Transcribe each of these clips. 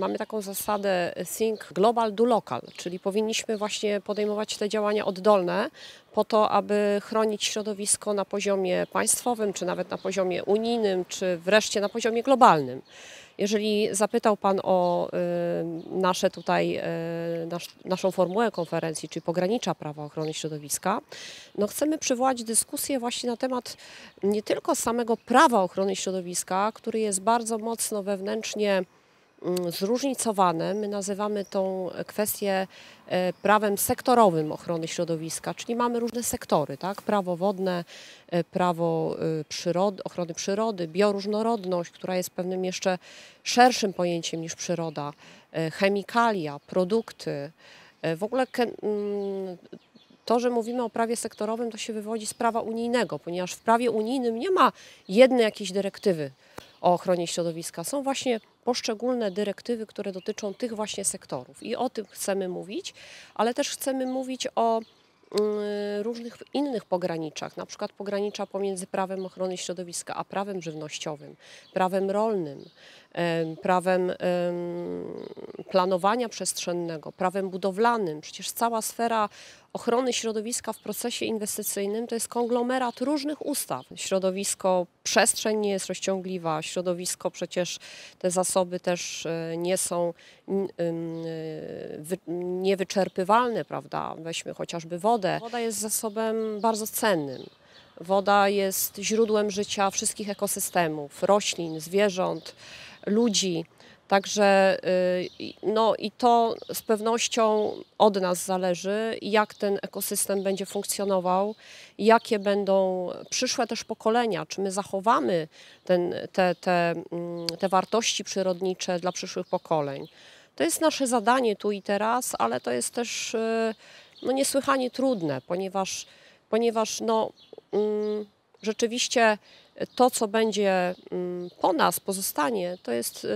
mamy taką zasadę e, think global do local, czyli powinniśmy właśnie podejmować te działania oddolne po to, aby chronić środowisko na poziomie państwowym, czy nawet na poziomie unijnym, czy wreszcie na poziomie globalnym. Jeżeli zapytał Pan o e, nasze tutaj, e, nasz, naszą formułę konferencji, czyli pogranicza prawa ochrony środowiska, no chcemy przywołać dyskusję właśnie na temat nie tylko samego prawa ochrony środowiska, który jest bardzo mocno wewnętrznie Mm, zróżnicowane. My nazywamy tą kwestię e, prawem sektorowym ochrony środowiska, czyli mamy różne sektory, tak? prawo wodne, e, prawo e, przyrody, ochrony przyrody, bioróżnorodność, która jest pewnym jeszcze szerszym pojęciem niż przyroda, chemikalia, produkty. W ogóle mm, to, że mówimy o prawie sektorowym, to się wywodzi z prawa unijnego, ponieważ w prawie unijnym nie ma jednej jakiejś dyrektywy o ochronie środowiska. Są właśnie poszczególne dyrektywy, które dotyczą tych właśnie sektorów. I o tym chcemy mówić, ale też chcemy mówić o mm, różnych innych pograniczach, na przykład pogranicza pomiędzy prawem ochrony środowiska a prawem żywnościowym, prawem rolnym, prawem planowania przestrzennego, prawem budowlanym. Przecież cała sfera ochrony środowiska w procesie inwestycyjnym to jest konglomerat różnych ustaw. Środowisko, przestrzeń nie jest rozciągliwa, środowisko przecież te zasoby też e, nie są e, niewyczerpywalne, prawda? Weźmy chociażby wodę. Woda jest zasobem bardzo cennym. Woda jest źródłem życia wszystkich ekosystemów, roślin, zwierząt ludzi. Także y, no i to z pewnością od nas zależy, jak ten ekosystem będzie funkcjonował, jakie będą przyszłe też pokolenia, czy my zachowamy ten, te, te, mm, te wartości przyrodnicze dla przyszłych pokoleń. To jest nasze zadanie tu i teraz, ale to jest też y, no, niesłychanie trudne, ponieważ, ponieważ no, mm, rzeczywiście to, co będzie mm, po nas, pozostanie, to jest y,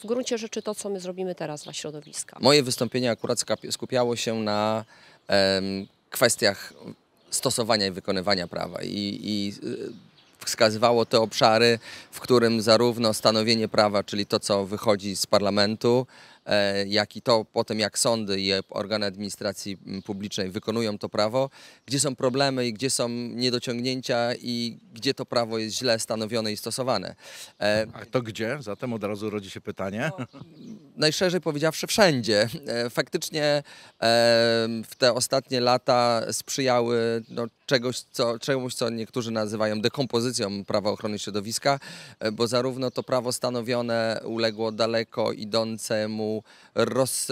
w gruncie rzeczy to, co my zrobimy teraz dla środowiska. Moje wystąpienie akurat skupiało się na em, kwestiach stosowania i wykonywania prawa i, i y, wskazywało te obszary, w którym zarówno stanowienie prawa, czyli to, co wychodzi z parlamentu, E, jak i to potem jak sądy i organy administracji mm, publicznej wykonują to prawo, gdzie są problemy i gdzie są niedociągnięcia i gdzie to prawo jest źle stanowione i stosowane. E, A to gdzie? Zatem od razu rodzi się pytanie. No, najszerzej powiedziawszy wszędzie. E, faktycznie w te ostatnie lata sprzyjały no, czegoś, co, czemuś, co niektórzy nazywają dekompozycją prawa ochrony środowiska, bo zarówno to prawo stanowione uległo daleko idącemu pewną roz,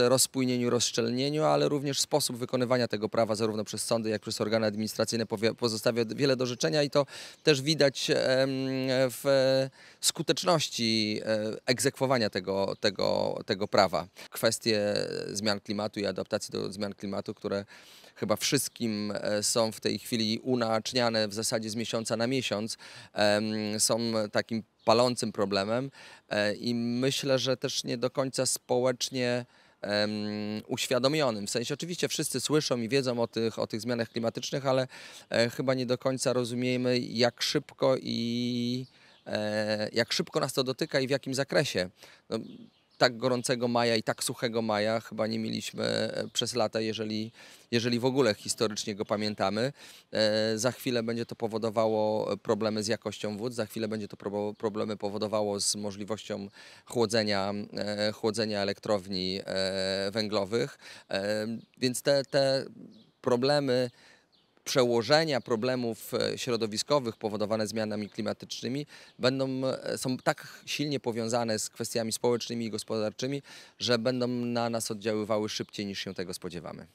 rozszczelnieniu, ale również sposób wykonywania tego prawa zarówno przez sądy, jak i przez organy administracyjne pozostawia wiele do życzenia i to też widać w skuteczności e, egzekwowania tego, tego, tego prawa. Kwestie zmian klimatu i adaptacji do zmian klimatu, które chyba wszystkim e, są w tej chwili unaczniane w zasadzie z miesiąca na miesiąc, są takim palącym problemem e, i myślę, że też nie do końca społecznie uświadomionym. W sensie oczywiście wszyscy słyszą i wiedzą o tych, o tych zmianach klimatycznych, ale e, chyba nie do końca rozumiemy, jak szybko i e, jak szybko nas to dotyka i w jakim zakresie. No, tak gorącego maja i tak suchego maja chyba nie mieliśmy e, przez lata, jeżeli, jeżeli w ogóle historycznie go pamiętamy. E, za chwilę będzie to powodowało e, problemy z jakością wód, za chwilę będzie to pro, problemy powodowało z możliwością chłodzenia, e, chłodzenia elektrowni e, węglowych. E, więc te, te problemy przełożenia problemów e, środowiskowych powodowane zmianami klimatycznymi będą, e, są tak silnie powiązane z kwestiami społecznymi i gospodarczymi, że będą na nas oddziaływały szybciej niż się tego spodziewamy.